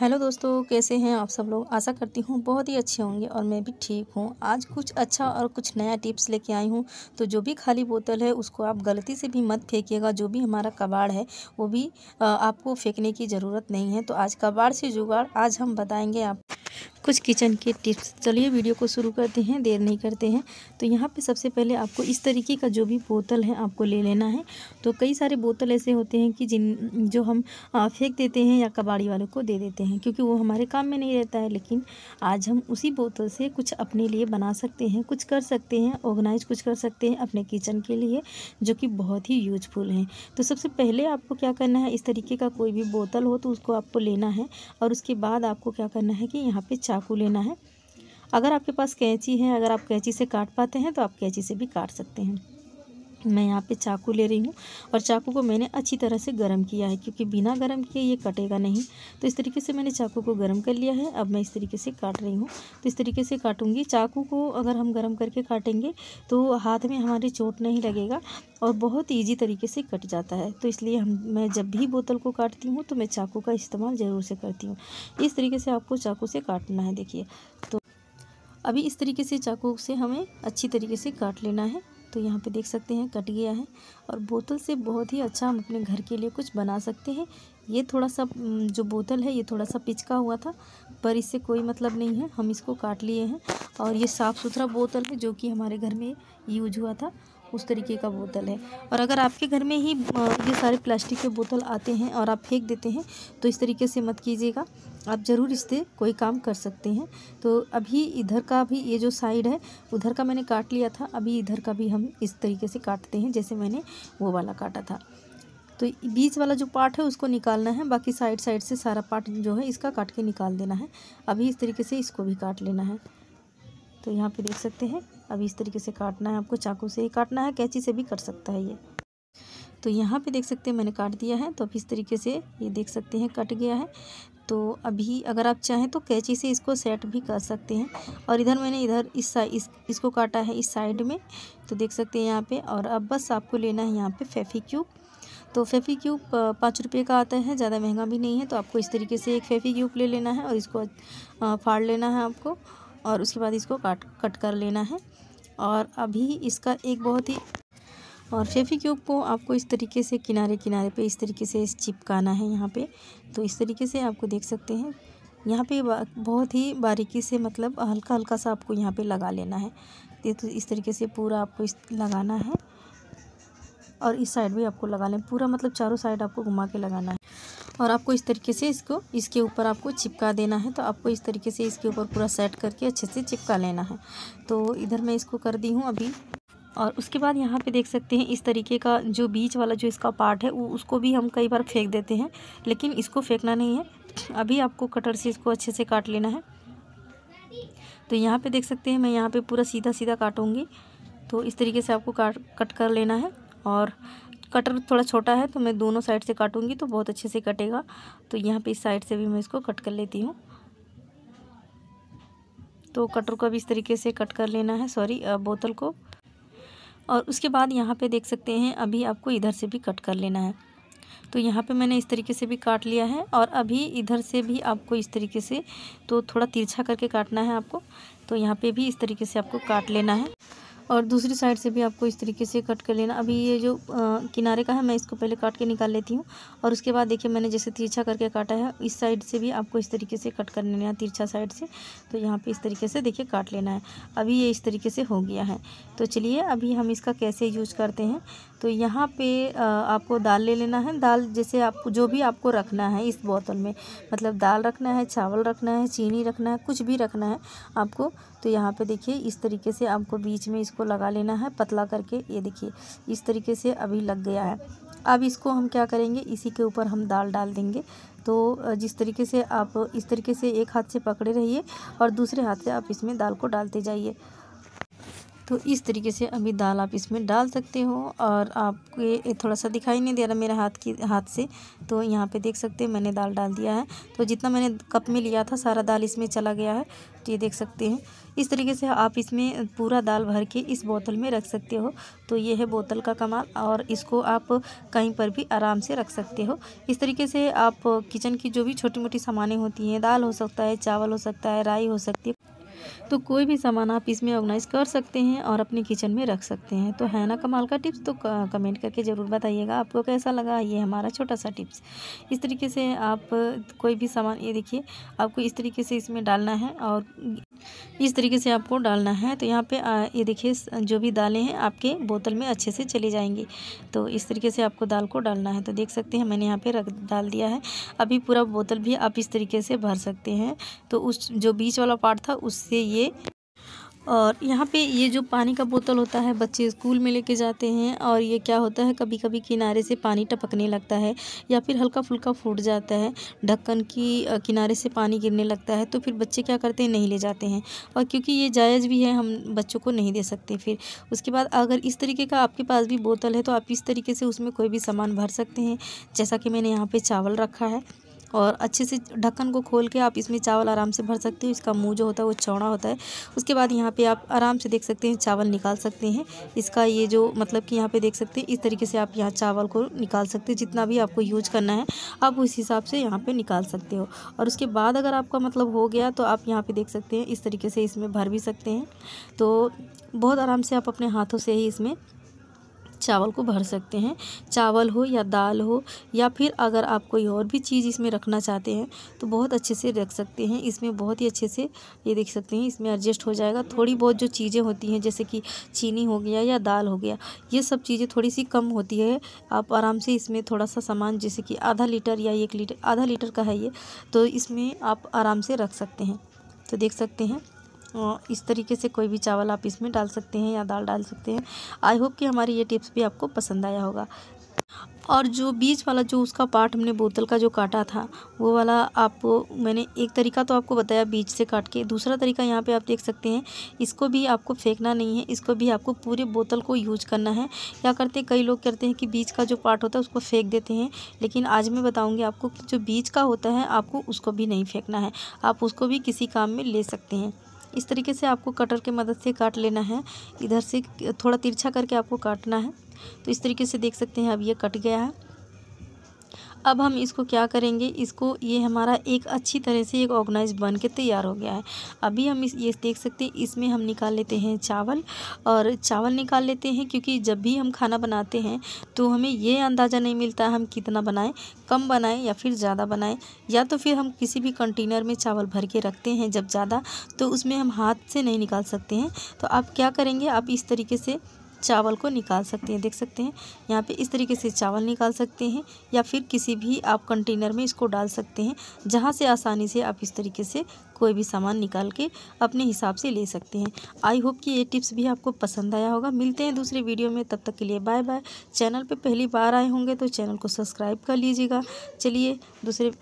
hello दोस्तों कैसे हैं आप सब लोग आशा करती हूँ बहुत ही अच्छे होंगे और मैं भी ठीक हूँ आज कुछ अच्छा और कुछ नया टिप्स लेके आई हूँ तो जो भी खाली बोतल है उसको आप गलती से भी मत फेंकिएगा जो भी हमारा कबाड़ है वो भी आपको फेंकने की ज़रूरत नहीं है तो आज कबाड़ से जुगाड़ आज हम बताएँगे आप कुछ किचन के टिप्स चलिए वीडियो को शुरू करते हैं देर नहीं करते हैं तो यहाँ पे सबसे पहले आपको इस तरीके का जो भी बोतल है आपको ले लेना है तो कई सारे बोतल ऐसे होते हैं कि जिन जो हम फेंक देते हैं या कबाड़ी वालों को दे देते हैं क्योंकि वो हमारे काम में नहीं रहता है लेकिन आज हम उसी बोतल से कुछ अपने लिए बना सकते हैं कुछ कर सकते हैं ऑर्गेनाइज कुछ कर सकते हैं अपने किचन के लिए जो कि बहुत ही यूजफुल हैं तो सबसे पहले आपको क्या करना है इस तरीके का कोई भी बोतल हो तो उसको आपको लेना है और उसके बाद आपको क्या करना है कि यहाँ पे चाकू लेना है अगर आपके पास कैंची है अगर आप कैंची से काट पाते हैं तो आप कैंची से भी काट सकते हैं मैं यहाँ पे चाकू ले रही हूँ और चाकू को मैंने अच्छी तरह से गर्म किया है क्योंकि बिना गर्म किए ये कटेगा नहीं तो इस तरीके से मैंने चाकू को गर्म कर लिया है अब मैं इस तरीके से काट रही हूँ तो इस तरीके से काटूँगी चाकू को अगर हम गर्म करके काटेंगे तो हाथ में हमारी चोट नहीं लगेगा और बहुत ईजी तरीके से कट जाता है तो इसलिए हम मैं जब भी बोतल को काटती हूँ तो मैं चाकू का इस्तेमाल ज़रूर से करती हूँ इस तरीके से आपको चाकू से काटना है देखिए तो अभी इस तरीके से चाकू से हमें अच्छी तरीके से काट लेना है तो यहाँ पे देख सकते हैं कट गया है और बोतल से बहुत ही अच्छा हम अपने घर के लिए कुछ बना सकते हैं ये थोड़ा सा जो बोतल है ये थोड़ा सा पिचका हुआ था पर इससे कोई मतलब नहीं है हम इसको काट लिए हैं और ये साफ़ सुथरा बोतल है जो कि हमारे घर में यूज हुआ था उस तरीके का बोतल है और अगर आपके घर में ही ये सारे प्लास्टिक के बोतल आते हैं और आप फेंक देते हैं तो इस तरीके से मत कीजिएगा आप ज़रूर इससे कोई काम कर सकते हैं तो अभी इधर का भी ये जो साइड है उधर का मैंने काट लिया था अभी इधर का भी हम इस तरीके से काटते हैं जैसे मैंने वो वाला काटा था तो बीच वाला जो पार्ट है उसको निकालना है बाकी साइड साइड से सारा पार्ट जो है इसका काट के निकाल देना है अभी इस तरीके से इसको भी काट लेना है तो यहाँ पे देख सकते हैं अभी इस तरीके से काटना है आपको चाकू से ही काटना है कैंची से भी कर सकता है ये तो यहाँ पे देख सकते हैं मैंने काट दिया है तो अब इस तरीके से ये देख सकते हैं कट गया है तो अभी अगर आप चाहें तो कैंची से इसको सेट भी कर सकते हैं और इधर मैंने इधर इस साइड इस, इसको काटा है इस साइड में तो देख सकते हैं यहाँ पे और अब बस आपको लेना है यहाँ पे फेफी क्यूब तो फेफी क्यूब पाँच रुपये का आता है ज़्यादा महंगा भी नहीं है तो आपको इस तरीके से एक फेफी क्यूब ले लेना है और इसको फाड़ लेना है आपको और उसके बाद इसको काट कट कर लेना है और अभी इसका एक बहुत ही और शेफी क्यूब को आपको इस तरीके से किनारे किनारे पे इस तरीके से चिपकाना है यहाँ पे तो इस तरीके से आपको देख सकते हैं यहाँ पे बहुत ही बारीकी से मतलब हल्का हल्का सा आपको यहाँ पे लगा लेना है तो इस तरीके से पूरा आपको इस लगाना है और इस साइड भी आपको लगा लें पूरा मतलब चारों साइड आपको घुमा के लगाना है और आपको इस तरीके से इसको इसके ऊपर आपको चिपका देना है तो आपको इस तरीके से इसके ऊपर पूरा सेट करके अच्छे से चिपका लेना है तो इधर मैं इसको कर दी हूँ अभी और उसके बाद यहाँ पे देख सकते हैं इस तरीके का जो बीच वाला जो इसका पार्ट है वो उसको भी हम कई बार फेंक देते हैं लेकिन इसको फेंकना नहीं है अभी आपको कटर से इसको अच्छे से काट लेना है तो यहाँ पे देख सकते हैं मैं यहाँ पे पूरा सीधा सीधा काटूँगी तो इस तरीके से आपको काट कट कर लेना है और कटर थोड़ा छोटा है तो मैं दोनों साइड से काटूँगी तो बहुत अच्छे से कटेगा तो यहाँ पर इस साइड से भी मैं इसको कट कर लेती हूँ तो कटर को भी इस तरीके से कट कर लेना है सॉरी बोतल को और उसके बाद यहाँ पे देख सकते हैं अभी आपको इधर से भी कट कर लेना है तो यहाँ पे मैंने इस तरीके से भी काट लिया है और अभी इधर से भी आपको इस तरीके से तो थोड़ा तिरछा करके काटना है आपको तो यहाँ पे भी इस तरीके से आपको काट लेना है और दूसरी साइड से भी आपको इस तरीके से कट कर लेना अभी ये जो आ, किनारे का है मैं इसको पहले काट के निकाल लेती हूँ और उसके बाद देखिए मैंने जैसे तिरछा करके काटा है इस साइड से भी आपको इस तरीके से कट कर लेना है तिरछा साइड से तो यहाँ पर इस तरीके से देखिए काट लेना है अभी ये इस तरीके से हो गया है तो चलिए अभी हम इसका कैसे यूज करते हैं तो यहाँ पे आपको दाल ले लेना है दाल जैसे आप जो भी आपको रखना है इस बोतल में मतलब दाल रखना है चावल रखना है चीनी रखना है कुछ भी रखना है आपको तो यहाँ पे देखिए इस तरीके से आपको बीच में इसको लगा लेना है पतला करके ये देखिए इस तरीके से अभी लग गया है अब इसको हम क्या करेंगे इसी के ऊपर हम दाल डाल देंगे तो जिस तरीके से आप इस तरीके से एक हाथ से पकड़े रहिए और दूसरे हाथ से आप इसमें दाल को डालते जाइए तो इस तरीके से अभी दाल आप इसमें डाल सकते हो और आपके थोड़ा सा दिखाई नहीं दे रहा मेरे हाथ की हाथ से तो यहाँ पे देख सकते हैं मैंने दाल डाल दिया है तो जितना मैंने कप में लिया था सारा दाल इसमें चला गया है तो ये देख सकते हैं इस तरीके से आप इसमें पूरा दाल भर के इस बोतल में रख सकते हो तो ये है बोतल का कमाल और इसको आप कहीं पर भी आराम से रख सकते हो इस तरीके से आप किचन की जो भी छोटी मोटी सामानें होती हैं दाल हो सकता है चावल हो सकता है राई हो सकती है तो कोई भी सामान आप इसमें ऑर्गेनाइज कर सकते हैं और अपने किचन में रख सकते हैं तो है ना कमाल का टिप्स तो कमेंट करके ज़रूर बताइएगा आपको कैसा लगा ये हमारा छोटा सा टिप्स इस तरीके से आप कोई भी सामान ये देखिए आपको इस तरीके से इसमें डालना है और इस तरीके से आपको डालना है तो यहाँ पे ये देखिए जो भी दालें हैं आपके बोतल में अच्छे से चली जाएंगी तो इस तरीके से आपको दाल को डालना है तो देख सकते हैं मैंने यहाँ पे रख डाल दिया है अभी पूरा बोतल भी आप इस तरीके से भर सकते हैं तो उस जो बीच वाला पार्ट था उससे ये और यहाँ पे ये जो पानी का बोतल होता है बच्चे स्कूल में लेके जाते हैं और ये क्या होता है कभी कभी किनारे से पानी टपकने लगता है या फिर हल्का फुल्का फूट जाता है ढक्कन की किनारे से पानी गिरने लगता है तो फिर बच्चे क्या करते हैं नहीं ले जाते हैं और क्योंकि ये जायज़ भी है हम बच्चों को नहीं दे सकते फिर उसके बाद अगर इस तरीके का आपके पास भी बोतल है तो आप इस तरीके से उसमें कोई भी सामान भर सकते हैं जैसा कि मैंने यहाँ पर चावल रखा है और अच्छे से ढक्कन को खोल के आप इसमें चावल आराम से भर सकते हो इसका मुँह जो होता है वो चौड़ा होता है उसके बाद यहाँ पे आप आराम से देख सकते हैं चावल निकाल सकते हैं इसका ये जो मतलब कि यहाँ पे देख सकते हैं इस तरीके से आप यहाँ चावल को निकाल सकते हैं जितना भी आपको यूज करना है आप उस हिसाब से यहाँ पर निकाल सकते हो और उसके बाद अगर आपका मतलब हो गया तो आप यहाँ पर देख सकते हैं इस तरीके से इसमें भर भी सकते हैं तो बहुत आराम से आप अपने हाथों से ही इसमें चावल को भर सकते हैं चावल हो या दाल हो या फिर अगर आप कोई और भी चीज़ इसमें रखना चाहते हैं तो बहुत अच्छे से रख सकते हैं इसमें बहुत ही अच्छे से ये देख सकते हैं इसमें एडजस्ट हो जाएगा थोड़ी बहुत जो चीज़ें होती हैं जैसे कि चीनी हो गया या दाल हो गया ये सब चीज़ें थोड़ी सी कम होती है आप आराम से इसमें थोड़ा सा सामान जैसे कि आधा लीटर या एक लीटर आधा लीटर का है ये तो इसमें आप आराम से रख सकते हैं तो देख सकते हैं इस तरीके से कोई भी चावल आप इसमें डाल सकते हैं या दाल डाल सकते हैं आई होप कि हमारी ये टिप्स भी आपको पसंद आया होगा और जो बीज वाला जो उसका पार्ट हमने बोतल का जो काटा था वो वाला आपको मैंने एक तरीका तो आपको बताया बीज से काट के दूसरा तरीका यहाँ पे आप देख सकते हैं इसको भी आपको फेंकना नहीं है इसको भी आपको पूरे बोतल को यूज करना है क्या करते हैं कई लोग करते हैं कि बीज का जो पार्ट होता है उसको फेंक देते हैं लेकिन आज मैं बताऊँगी आपको जो बीज का होता है आपको उसको भी नहीं फेंकना है आप उसको भी किसी काम में ले सकते हैं इस तरीके से आपको कटर के मदद से काट लेना है इधर से थोड़ा तिरछा करके आपको काटना है तो इस तरीके से देख सकते हैं अब ये कट गया है अब हम इसको क्या करेंगे इसको ये हमारा एक अच्छी तरह से एक ऑर्गेनाइज बन के तैयार हो गया है अभी हम इस ये देख सकते हैं इसमें हम निकाल लेते हैं चावल और चावल निकाल लेते हैं क्योंकि जब भी हम खाना बनाते हैं तो हमें ये अंदाज़ा नहीं मिलता हम कितना बनाएँ कम बनाएँ या फिर ज़्यादा बनाएँ या तो फिर हम किसी भी कंटेनर में चावल भर के रखते हैं जब ज़्यादा तो उसमें हम हाथ से नहीं निकाल सकते हैं तो आप क्या करेंगे आप इस तरीके से चावल को निकाल सकते हैं देख सकते हैं यहाँ पे इस तरीके से चावल निकाल सकते हैं या फिर किसी भी आप कंटेनर में इसको डाल सकते हैं जहाँ से आसानी से आप इस तरीके से कोई भी सामान निकाल के अपने हिसाब से ले सकते हैं आई होप कि ये टिप्स भी आपको पसंद आया होगा मिलते हैं दूसरे वीडियो में तब तक के लिए बाय बाय चैनल पर पहली बार आए होंगे तो चैनल को सब्सक्राइब कर लीजिएगा चलिए दूसरे